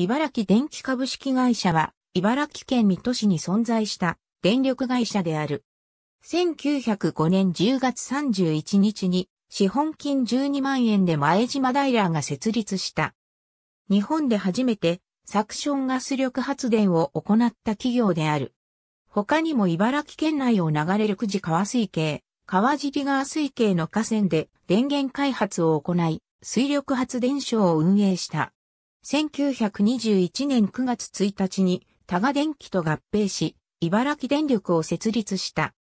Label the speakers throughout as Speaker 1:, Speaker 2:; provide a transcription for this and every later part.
Speaker 1: 茨城電気株式会社は、茨城県水戸市に存在した電力会社である。1905年10月31日に、資本金12万円で前島平が設立した。日本で初めて、サクションガス力発電を行った企業である。他にも茨城県内を流れる久慈川水系、川尻川水系の河川で電源開発を行い、水力発電所を運営した。1921年9月1日に、多賀電機と合併し、茨城電力を設立した。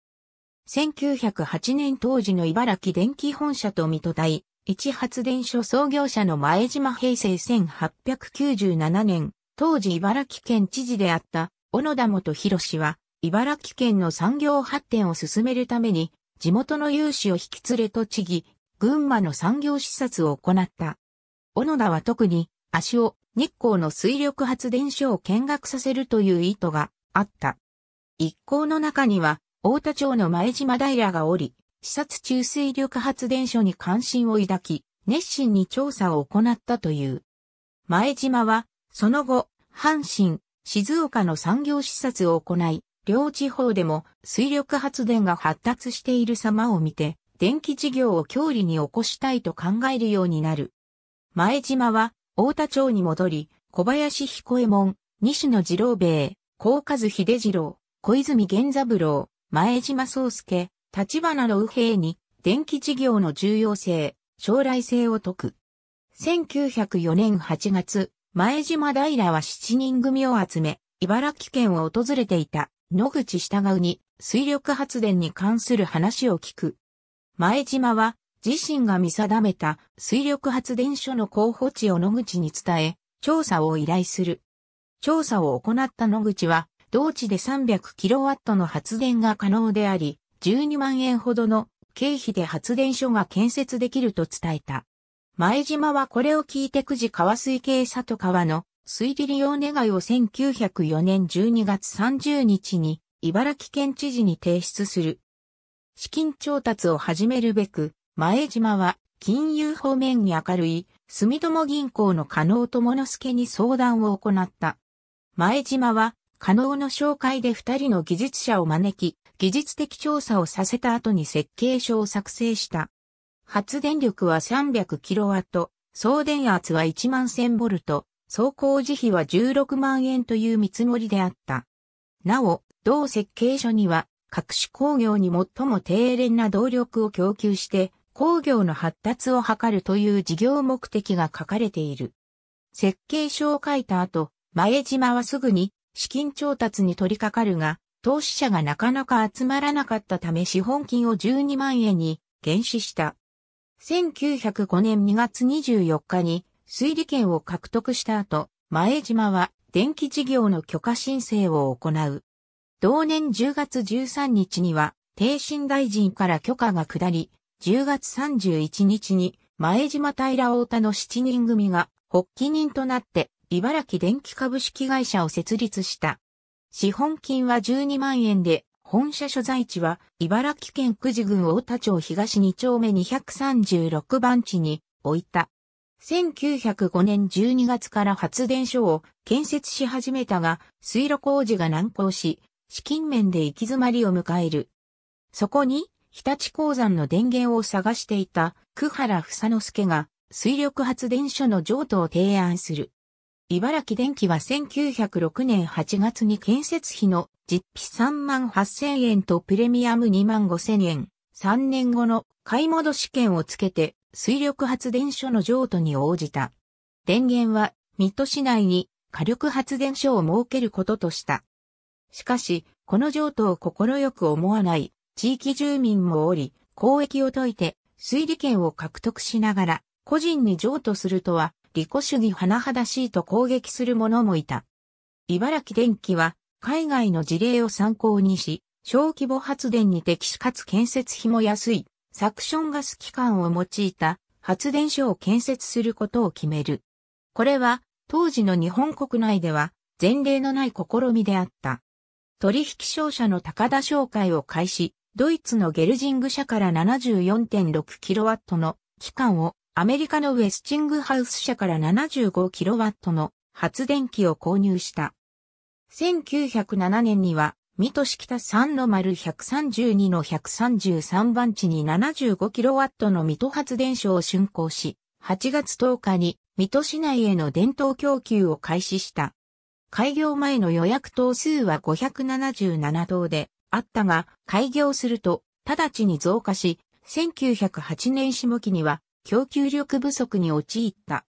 Speaker 1: 1908年当時の茨城電機本社と水戸い。一発電所創業者の前島平成1897年、当時茨城県知事であった小野田元博氏は、茨城県の産業発展を進めるために、地元の有志を引き連れ栃木、群馬の産業視察を行った。小野田は特に足を日光の水力発電所を見学させるという意図があった。一行の中には、大田町の前島平がおり、視察中水力発電所に関心を抱き、熱心に調査を行ったという。前島は、その後、阪神、静岡の産業視察を行い、両地方でも水力発電が発達している様を見て、電気事業を強利に起こしたいと考えるようになる。前島は、大田町に戻り、小林彦右衛門、西野次郎兵衛、高和秀次郎、小泉源三郎、前島宗介、立花の右兵に、電気事業の重要性、将来性を説く。1904年8月、前島平は7人組を集め、茨城県を訪れていた野口従うに水力発電に関する話を聞く。前島は自身が見定めた水力発電所の候補地を野口に伝え、調査を依頼する。調査を行った野口は、同地で 300kW の発電が可能であり、12万円ほどの経費で発電所が建設できると伝えた。前島はこれを聞いて久慈川水系里川の水利利用願いを1904年12月30日に茨城県知事に提出する。資金調達を始めるべく、前島は金融方面に明るい住友銀行の加納智之助に相談を行った。前島は加納の紹介で二人の技術者を招き、技術的調査をさせた後に設計書を作成した。発電力は 300kW、送電圧は1万 1000V、走行時費は16万円という見積もりであった。なお、同設計書には、各種工業に最も低廉な動力を供給して、工業の発達を図るという事業目的が書かれている。設計書を書いた後、前島はすぐに資金調達に取り掛かるが、投資者がなかなか集まらなかったため資本金を12万円に減資した。1905年2月24日に推理権を獲得した後、前島は電気事業の許可申請を行う。同年10月13日には、定審大臣から許可が下り、10月31日に前島平太田の7人組が発起人となって茨城電気株式会社を設立した。資本金は12万円で、本社所在地は茨城県久慈郡大田町東2丁目236番地に置いた。1905年12月から発電所を建設し始めたが、水路工事が難航し、資金面で行き詰まりを迎える。そこに、日立鉱山の電源を探していた久原房之助が水力発電所の譲渡を提案する。茨城電機は1906年8月に建設費の実費3万8000円とプレミアム2万5000円、3年後の買い戻し券をつけて水力発電所の譲渡に応じた。電源は水戸市内に火力発電所を設けることとした。しかし、この譲渡を快く思わない地域住民もおり、公益を解いて、推理権を獲得しながら、個人に譲渡するとは、利己主義甚だしいと攻撃する者もいた。茨城電機は、海外の事例を参考にし、小規模発電に適しかつ建設費も安い、サクションガス機関を用いた発電所を建設することを決める。これは、当時の日本国内では、前例のない試みであった。取引商社の高田商会を開始、ドイツのゲルジング社から 74.6kW の機関をアメリカのウェスチングハウス社から 75kW の発電機を購入した。1907年には、水戸市北3の丸132の133番地に 75kW の水戸発電所を竣工し、8月10日に水戸市内への電灯供給を開始した。開業前の予約等数は577等で、あったが、開業すると、直ちに増加し、1908年下期には供給力不足に陥った。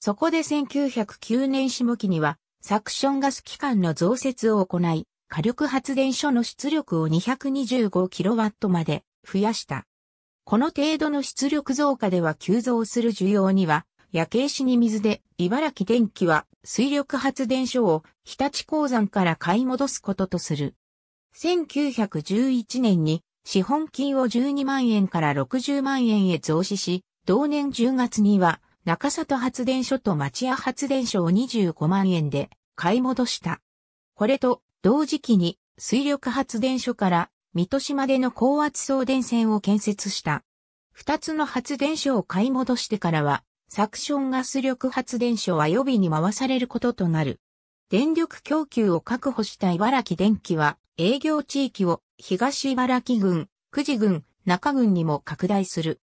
Speaker 1: そこで1909年下期には、サクションガス機関の増設を行い、火力発電所の出力を 225kW まで増やした。この程度の出力増加では急増する需要には、焼け石に水で、茨城電機は水力発電所を日立鉱山から買い戻すこととする。1911年に資本金を12万円から60万円へ増資し、同年10月には中里発電所と町屋発電所を25万円で買い戻した。これと同時期に水力発電所から水戸島での高圧送電線を建設した。二つの発電所を買い戻してからは、サクションガス力発電所は予備に回されることとなる。電力供給を確保した茨城電機は営業地域を東茨城郡、久慈郡、中郡にも拡大する。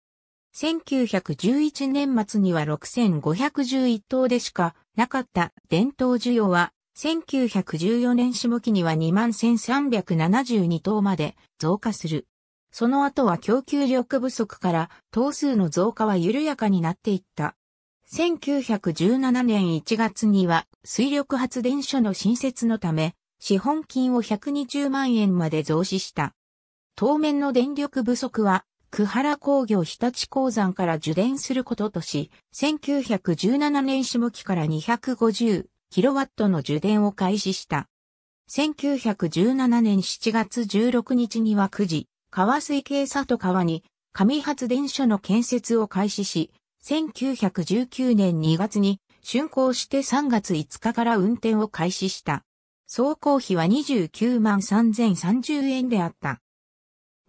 Speaker 1: 1911年末には6511棟でしかなかった伝統需要は1914年下期には21,372棟まで増加する。その後は供給力不足から、等数の増加は緩やかになっていった。1917年1月には水力発電所の新設のため、資本金を120万円まで増資した。当面の電力不足は、久原工業日立鉱山から受電することとし、1917年下期から250キロワットの受電を開始した。1917年7月16日には9時、川水系里川に紙発電所の建設を開始し、1919年2月に竣工して3月5日から運転を開始した。総工費は29万3030円であった。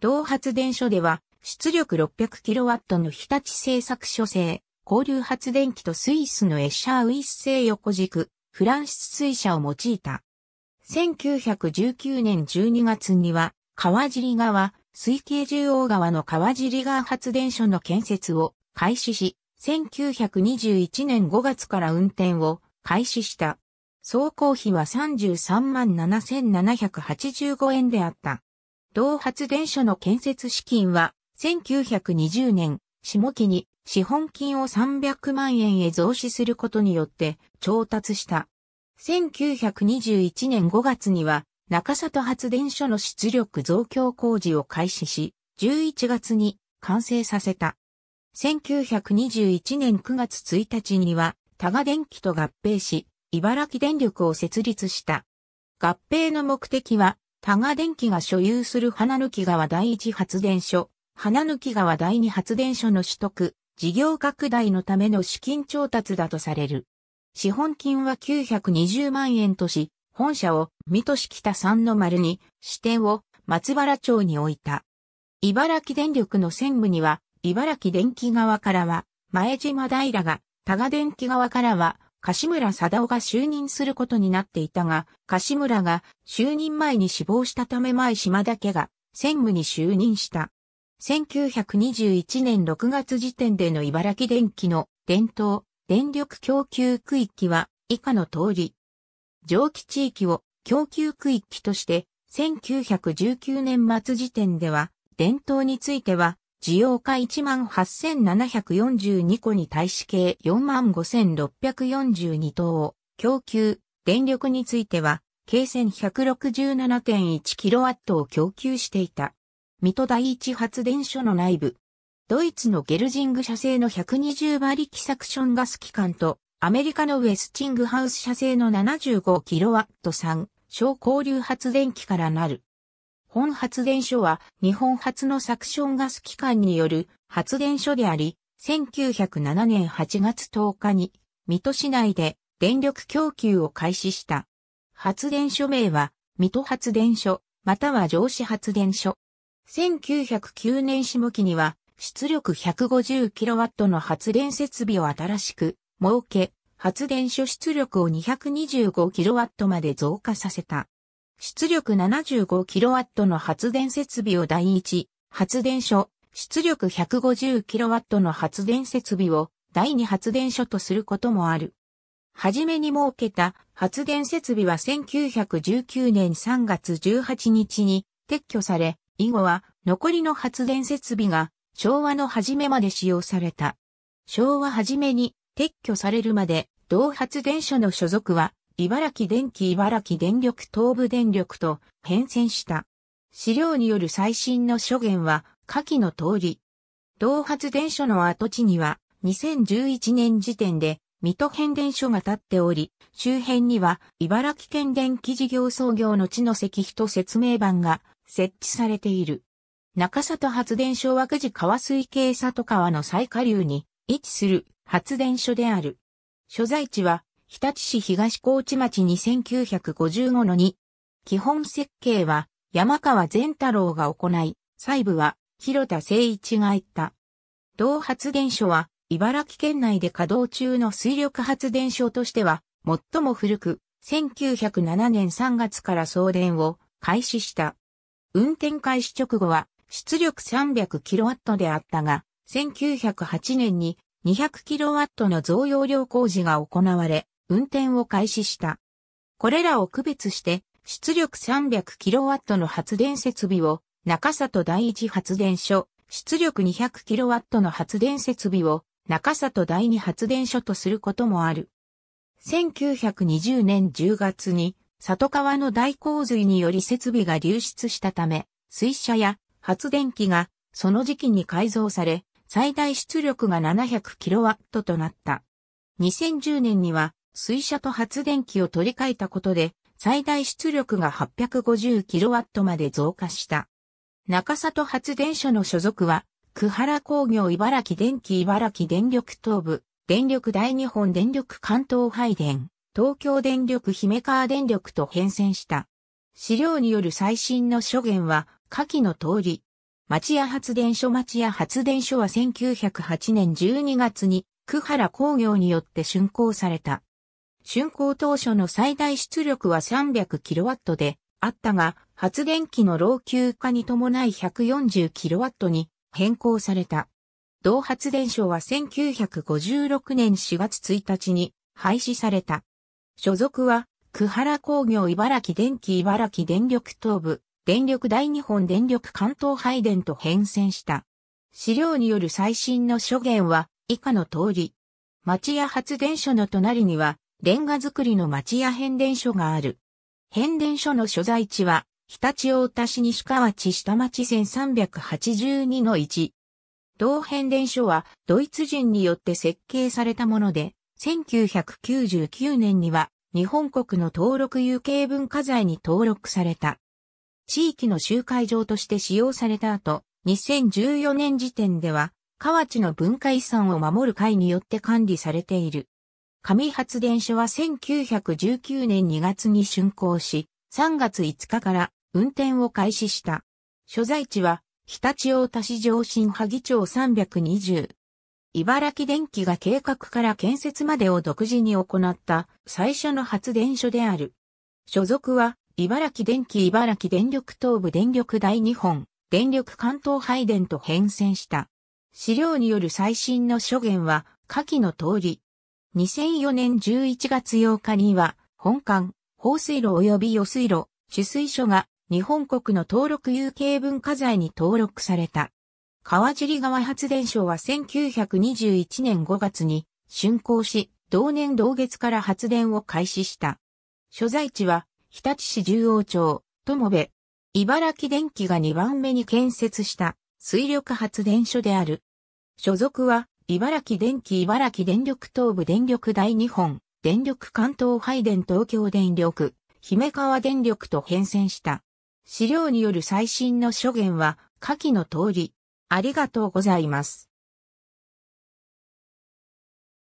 Speaker 1: 同発電所では出力 600kW の日立製作所製、交流発電機とスイスのエッシャーウイス製横軸、フランシス水車を用いた。1919年12月には川尻川、水系中央川の川尻川発電所の建設を開始し、1921年5月から運転を開始した。総工費は33万7785円であった。同発電所の建設資金は1920年下期に資本金を300万円へ増資することによって調達した。1921年5月には中里発電所の出力増強工事を開始し、11月に完成させた。1921年9月1日には、多賀電機と合併し、茨城電力を設立した。合併の目的は、多賀電機が所有する花抜川第一発電所、花抜川第二発電所の取得、事業拡大のための資金調達だとされる。資本金は920万円とし、本社を水戸市北三の丸に、支店を松原町に置いた。茨城電力の専務には、茨城電気側からは、前島平が、多賀電気側からは、柏村貞夫が就任することになっていたが、柏村が就任前に死亡したため前島だけが専務に就任した。1921年6月時点での茨城電機の伝統、電力供給区域は以下の通り。蒸気地域を供給区域として、1919年末時点では、伝統については需要化18,742個に対し計45,642等、供給、電力については、計1167.1キロワットを供給していた。水戸第一発電所の内部。ドイツのゲルジング社製の120馬力サクションガス機関と、アメリカのウェスチングハウス社製の75キロワット小交流発電機からなる。本発電所は日本初のサクションガス機関による発電所であり、1907年8月10日に水戸市内で電力供給を開始した。発電所名は水戸発電所または上司発電所。1909年下期には出力 150kW の発電設備を新しく設け、発電所出力を 225kW まで増加させた。出力 75kW の発電設備を第1発電所、出力 150kW の発電設備を第2発電所とすることもある。はじめに設けた発電設備は1919年3月18日に撤去され、以後は残りの発電設備が昭和の初めまで使用された。昭和初めに撤去されるまで同発電所の所属は茨城電機茨城電力東部電力と変遷した。資料による最新の諸言は、下記の通り。同発電所の跡地には、2011年時点で、水戸変電所が建っており、周辺には、茨城県電気事業創業の地の石碑と説明板が設置されている。中里発電所は久川水系里川の最下流に位置する発電所である。所在地は日立市東高知町に1 9 5 5の2。基本設計は山川善太郎が行い、細部は広田誠一が行った。同発電所は茨城県内で稼働中の水力発電所としては最も古く1907年3月から送電を開始した。運転開始直後は出力 300kW であったが、1908年に 200kW の増容量工事が行われ、運転を開始した。これらを区別して、出力 300kW の発電設備を、中里第一発電所、出力 200kW の発電設備を、中里第二発電所とすることもある。1920年10月に、里川の大洪水により設備が流出したため、水車や発電機がその時期に改造され、最大出力が 700kW となった。2010年には水車と発電機を取り替えたことで、最大出力が 850kW まで増加した。中里発電所の所属は、久原工業茨城電機茨城電力東部、電力大日本電力関東配電、東京電力姫川電力と変遷した。資料による最新の諸言は、下記の通り。町屋発電所町屋発電所は1908年12月に、久原工業によって竣工された。竣工当初の最大出力は 300kW であったが、発電機の老朽化に伴い 140kW に変更された。同発電所は1956年4月1日に廃止された。所属は、久原工業茨城電機茨城電力東部、電力大日本電力関東配電と変遷した。資料による最新の諸言は、以下の通り。町や発電所の隣には、レンガ作りの町や変電所がある。変電所の所在地は、日立大田市西川地下町1382の1。同変電所はドイツ人によって設計されたもので、1999年には日本国の登録有形文化財に登録された。地域の集会場として使用された後、2014年時点では、河内の文化遺産を守る会によって管理されている。上発電所は1919年2月に竣工し、3月5日から運転を開始した。所在地は、日立大田市上新萩町320。茨城電機が計画から建設までを独自に行った最初の発電所である。所属は、茨城電機茨城電力東部電力第日本、電力関東配電と変遷した。資料による最新の諸言は、下記の通り、2004年11月8日には、本館、放水路及び予水路、取水所が日本国の登録有形文化財に登録された。川尻川発電所は1921年5月に竣工し、同年同月から発電を開始した。所在地は、日立市中央町、友部。茨城電機が2番目に建設した水力発電所である。所属は、茨城電機茨城電力東部電力大日本、電力関東配電東京電力、姫川電力と変遷した。資料による最新の諸言は、下記の通り。ありがとうございます。